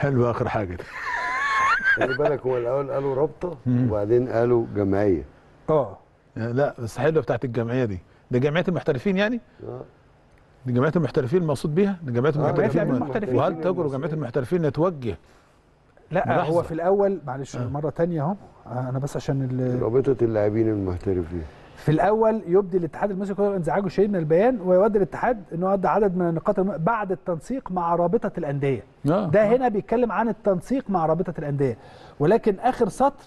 حلو اخر حاجه دي خلي بالك هو الاول قالوا رابطه وبعدين قالوا جمعيه اه لا بس حلوه بتاعت الجمعيه دي ده جمعيه المحترفين يعني اه دي جمعيه المحترفين المقصود بيها دي جمعيه آه، المحترفين, المحترفين وهل تجر جمعيه المحترفين نتوجه لا ملاحظة. هو في الاول معلش آه. مره ثانيه اهو آه، انا بس عشان رابطه اللاعبين المحترفين في الاول يبدي الاتحاد المصري كره انزعاجه شديد من البيان ويود الاتحاد انه يؤدي عدد من النقاط بعد التنسيق مع رابطه الانديه آه. ده هنا بيتكلم عن التنسيق مع رابطه الانديه ولكن اخر سطر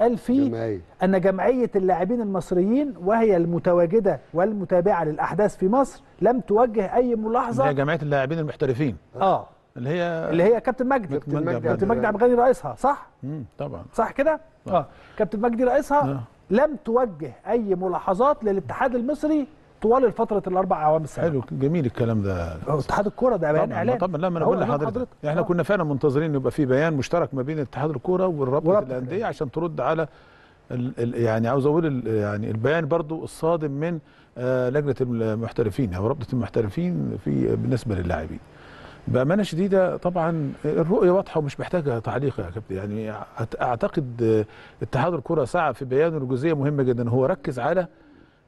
قال فيه جمعية. ان جمعيه اللاعبين المصريين وهي المتواجده والمتابعه للاحداث في مصر لم توجه اي ملاحظه هي جمعيه اللاعبين المحترفين اه اللي هي اللي هي كابتن مجدي كابتن مجدي عبد الغني رئيسها صح؟ امم طبعا صح كده؟ آه. اه كابتن مجدي رئيسها آه. لم توجه اي ملاحظات للاتحاد المصري طوال الفترة الاربع اعوام السابقه حلو جميل الكلام ده اتحاد الكوره ده بيان اعلان طبعا لا ما انا بقول لحضرتك احنا آه. كنا فعلا منتظرين يبقى في بيان مشترك ما بين اتحاد الكوره والرابطه الانديه عشان ترد على الـ يعني عاوز اقول يعني البيان برضو الصادم من آه لجنه المحترفين او رابطه المحترفين في بالنسبه للاعبين بامانه شديده طبعا الرؤيه واضحه ومش محتاجه تعليق يا كابتن يعني اعتقد اتحاد الكره سعى في بيانه الجزئيه مهمه جدا هو ركز على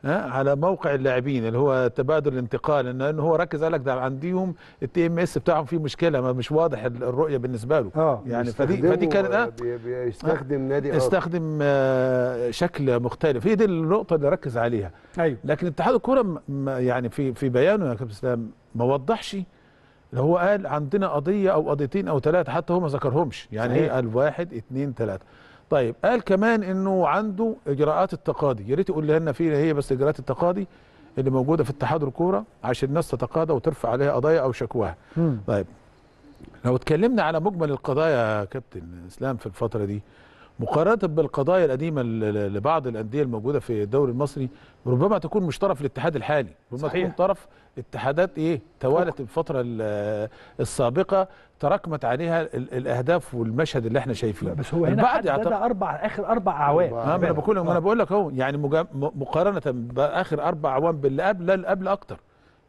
على موقع اللاعبين اللي هو تبادل الانتقال ان هو ركز قال لك ده عنديهم التي ام اس بتاعهم فيه مشكله ما مش واضح الرؤيه بالنسبه له آه يعني فدي فدي كانت آه، بيستخدم آه، نادي استخدم آه شكل مختلف هي دي النقطه اللي ركز عليها ايوه لكن اتحاد الكوره يعني في في بيانه يا كابتن اسلام ما وضحش ده هو قال عندنا قضيه او قضيتين او ثلاثه حتى هو ما ذكرهمش يعني صحيح. ايه قال واحد اثنين ثلاثه طيب قال كمان انه عنده اجراءات التقاضي يا ريت يقول لنا فيها هي بس اجراءات التقاضي اللي موجوده في اتحاد الكوره عشان الناس تتقاضى وترفع عليها قضايا او شكواها طيب لو اتكلمنا على مجمل القضايا يا كابتن اسلام في الفتره دي مقارنه بالقضايا القديمه لبعض الانديه الموجوده في الدوري المصري ربما تكون مش طرف الاتحاد الحالي ربما صحيح. تكون طرف اتحادات ايه توالت الفتره السابقه تراكمت عليها الاهداف والمشهد اللي احنا شايفينه بس هو هنا بعد يعتبر... اربع اخر اربع اعوام آه، انا بقول انا آه. بقول لك اهو يعني مقارنه باخر اربع اعوام باللي قبل لا قبل اكتر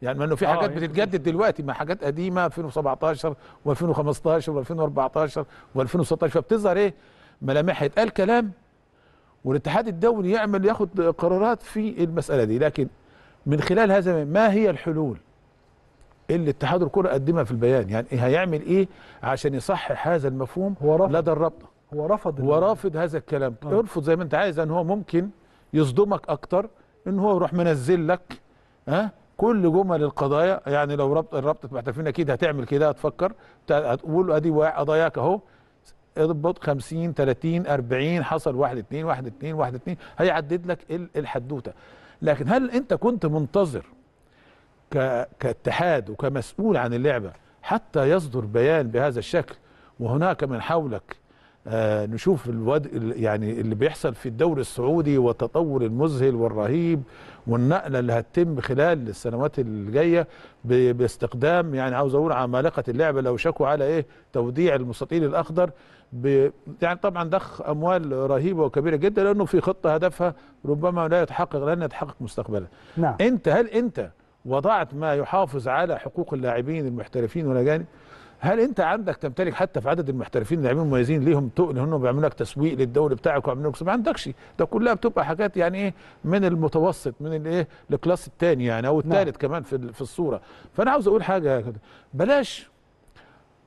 يعني انه في آه، حاجات بتتجدد دلوقتي مع حاجات قديمه 2017 و2015 و2014 و2016 فبتظهر ايه ملامحها يتقال كلام والاتحاد الدولي يعمل ياخد قرارات في المسألة دي لكن من خلال هذا ما هي الحلول اللي اتحاد الكرة قدمها في البيان يعني هيعمل ايه عشان يصحح هذا المفهوم هو رفض لدى الرابطة هو رفض هو رافض هذا الكلام آه. ارفض زي ما انت عايز ان هو ممكن يصدمك اكتر ان هو يروح منزل لك ها أه؟ كل جمل القضايا يعني لو رابطه رابطه محترفين اكيد هتعمل كده هتفكر هتقول ادي قضاياك اهو اضبط 50 30 40 حصل 1 2 1 2 1 2 هيعدد لك الحدوته لكن هل انت كنت منتظر كاتحاد وكمسؤول عن اللعبه حتى يصدر بيان بهذا الشكل وهناك من حولك آه، نشوف الواد يعني اللي بيحصل في الدوري السعودي والتطور المذهل والرهيب والنقله اللي هتتم خلال السنوات الجايه باستخدام يعني عاوز اقول عمالقه اللعبه لو شكوا على ايه توديع المستطيل الاخضر ب... يعني طبعا ضخ اموال رهيبه وكبيره جدا لانه في خطه هدفها ربما لا يتحقق لن يتحقق مستقبلا نعم. انت هل انت وضعت ما يحافظ على حقوق اللاعبين المحترفين والاجانب هل انت عندك تمتلك حتى في عدد المحترفين اللاعبين المميزين ليهم تقن انهم بيعملوا لك تسويق للدوري بتاعك وعاملين لك ما عندكش ده كلها بتبقى حاجات يعني ايه من المتوسط من الايه الكلاس الثاني يعني او الثالث نعم. كمان في في الصوره فانا عاوز اقول حاجه بلاش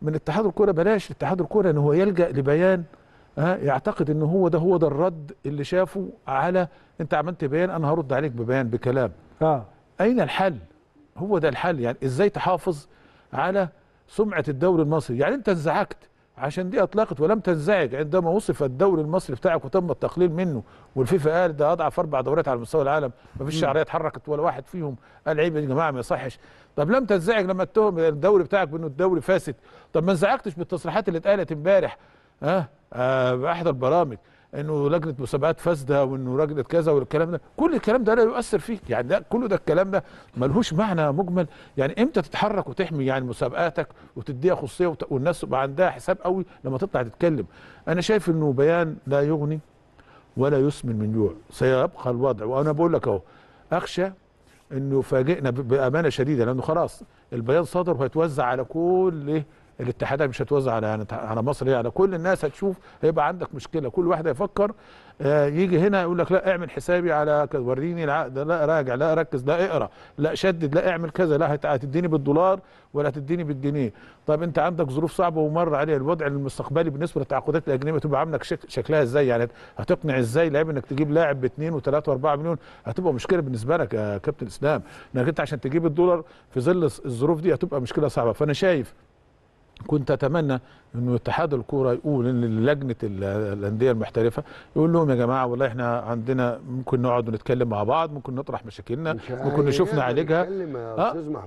من اتحاد الكوره بلاش اتحاد الكوره ان هو يلجا لبيان ها يعتقد ان هو ده هو ده الرد اللي شافه على انت عملت بيان انا هرد عليك ببيان بكلام اه اين الحل هو ده الحل يعني ازاي تحافظ على سمعه الدوري المصري يعني انت انزعجت عشان دي اطلقت ولم تنزعج عندما وصف الدوري المصري بتاعك وتم التقليل منه والفيفا قال ده اضعف اربع دوريات على مستوى العالم مفيش شعريه اتحركت ولا واحد فيهم قال عيب يا جماعه ما يصحش طب لم تنزعج لما اتهم الدوري بتاعك بانه الدوري فاسد طب ما انزعجتش بالتصريحات اللي اتقالت امبارح ها آه باحدى البرامج انه لجنه مسابقات فاسده وانه لجنه كذا والكلام ده كل الكلام ده لا يؤثر فيك يعني ده كله ده الكلام ده ملهوش معنى مجمل يعني امتى تتحرك وتحمي يعني مسابقاتك وتديها خصوصيه وت... والناس تبقى عندها حساب قوي لما تطلع تتكلم انا شايف انه بيان لا يغني ولا يسمن من جوع سيبقى الوضع وانا بقول لك اهو اخشى انه فاجئنا بامانه شديده لانه خلاص البيان صدر وهيتوزع على كل الاتحادات مش هتوزع على يعني على مصر هي على كل الناس هتشوف هيبقى عندك مشكله كل واحد هيفكر آه، يجي هنا يقول لك لا اعمل حسابي على كذا وريني العقد لا راجع لا ركز لا اقرا لا شدد لا اعمل كذا لا هتديني بالدولار ولا هتديني بالجنيه طب انت عندك ظروف صعبه ومر عليها الوضع المستقبلي بالنسبه للتعاقدات الاجنبيه تبقى عامله شك شكلها ازاي يعني هتقنع ازاي لعيب انك تجيب لاعب باثنين وثلاثه واربعه مليون هتبقى مشكله بالنسبه لك يا كابتن اسلام انك انت عشان تجيب الدولار في ظل الظروف دي هتبقى مشكله صعبه فانا شايف كنت اتمنى انه اتحاد الكوره يقول ان لجنه الانديه المحترفه يقول لهم يا جماعه والله احنا عندنا ممكن نقعد ونتكلم مع بعض ممكن نطرح مشاكلنا ممكن نشوف نعالجها